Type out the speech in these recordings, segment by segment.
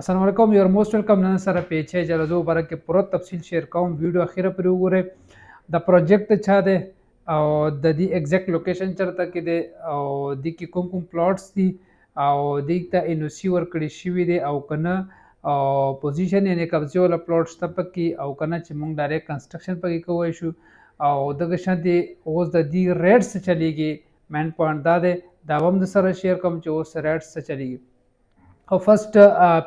السلام علیکم یو ار موست ویلکم نن سره پیچې جلزو بره کې پوره تفصیل شیر کوم ویډیو اخیره پر وګوره د پروجیکټ چا دی او د دې ایگزیکټ لوکیشن چرته کې دی او د کې کوم کوم پلاټس دي او د ته ان سی ور کړی شوی دی او کنه او پوزیشن یې قبضه ول پلاټس ته پکې او کنه چې موږ ډایرکټ کنسټرکشن پکې کوی شو او دغه شانتي اوس د دې ریټس چلیږي مین پوینټ دا دی دا هم د سره شیر کوم چې اوس ریټس چلیږي او فرست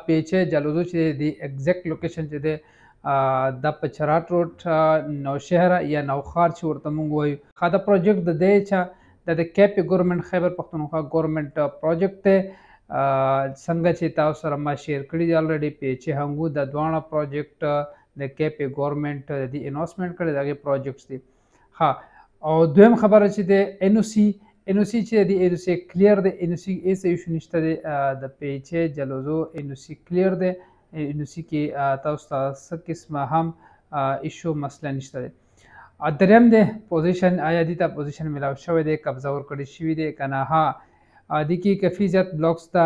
پیج چې جلوزو چې دی ایگزیکټ لوکیشن چې دی د پچراټ روډ نو شهر یا نوخار چې ورته مونږ وایو خا دا پروجیکټ د دې چې د کیپ ګورنمنت خیبر پختونخوا ګورنمنت پروجیکټ ته څنګه چې تاسو سره ما شیر کړی دی الریډي پیچ هنګو د دوانه پروجیکټ د کیپ ګورنمنت د انوسمنت کړی دغه پروجیکټس دي ها او دویم خبره چې د ان او سی NOC چې دی NOC clear دی NOC ایسه ایشو نشته دی د پیچې جلوزو NOC clear دی NOC کې تاسو تاسو قسمه هم ایشو مسله نشته دی دریم دی پوزیشن آیا دې ته پوزیشن ملاو شوی دی قبضه ورکړی شوی دی کنه ها د کې کافي زیات بلاکس ته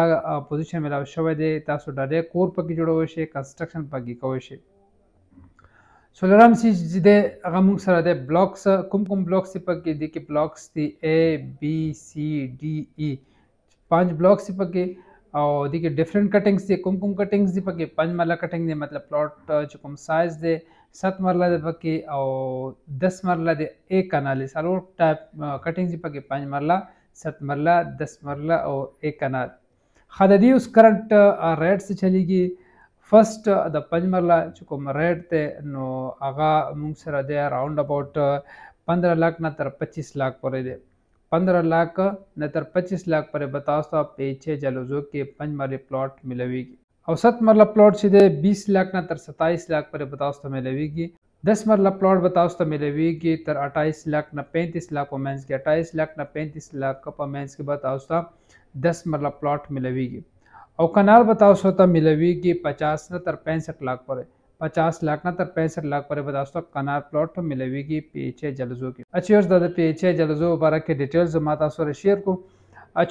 پوزیشن ملاو شوی دی تاسو ډایرکټ کور پکې جوړوي شي کنستراکشن پکې کوي شي سولرم سي چې د هغه موږ سره د بلاکس کوم کوم بلاکس پکې دي کې بلاکس دی A B C D E پنځ بلاکس پکې او د کې ډیفرنٹ کټینګز دي کوم کوم کټینګز دي پکې پنځ مرله کټینګ دی مطلب پلاټ چې کوم سایز دی سات مرله دی پکې او 10 مرله دی A کانال سلور ټایپ کټینګز دي پکې پنځ مرله سات مرله 10 مرله او A کانال خدای دې اوس کرنٹ ریټ سے چلیږي فرست د پنځ مرله چې کوم ریټ دی نو هغه موږ سره دی راوند اباوت 15 لک نه تر 25 لک پورې دی 15 لک نه تر 25 لک پورې به تاسو ته پیچې جلوزو کې پنځ مرله پلاټ ملويږي اوسط مرله پلاټ چې دی 20 لک نه تر 27 لک پورې به تاسو ته ملويږي 10 مرله پلاټ به تاسو ته ملويږي تر 28 لک نه 35 لک په منځ کې 28 لک نه 35 لک په منځ کې به تاسو ته 10 مرله پلاټ ملويږي او کانال به تاسو ته ملويږي 50 نه تر 65 لک پورې 50 लाख ना तर 65 लाख पर दोस्तों कनार प्लॉट मिलेगी पीएचए जलजो की अच्छी और दादा पीएचए जलजो مبارک کې ډیټیلز ما تاسو سره شیر کو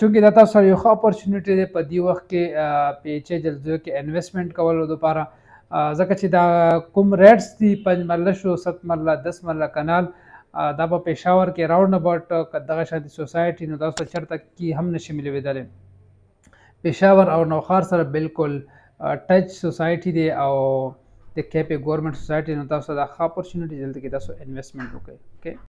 چونکی دا تاسو یو ښه اپورتونټی دی په دی وخت کې پېچې جلزو کې انویسټمنټ کول لپاره ځکه چې دا کوم ریټس دی پنځ مرله شو سات مرله 10 مرله کانال دا په پېښور کې راوند اباوت دغه شانتي سوسايټي نو تاسو چرته کې هم نشي ملي ودلې پېښور او نوخار سره بالکل ټچ سوسایټي دی او د کیپ ګورنمنت سوسایټي نو تاسو دا ښه اپورچونټی دلته کې تاسو انویسټمنټ وکړئ اوکې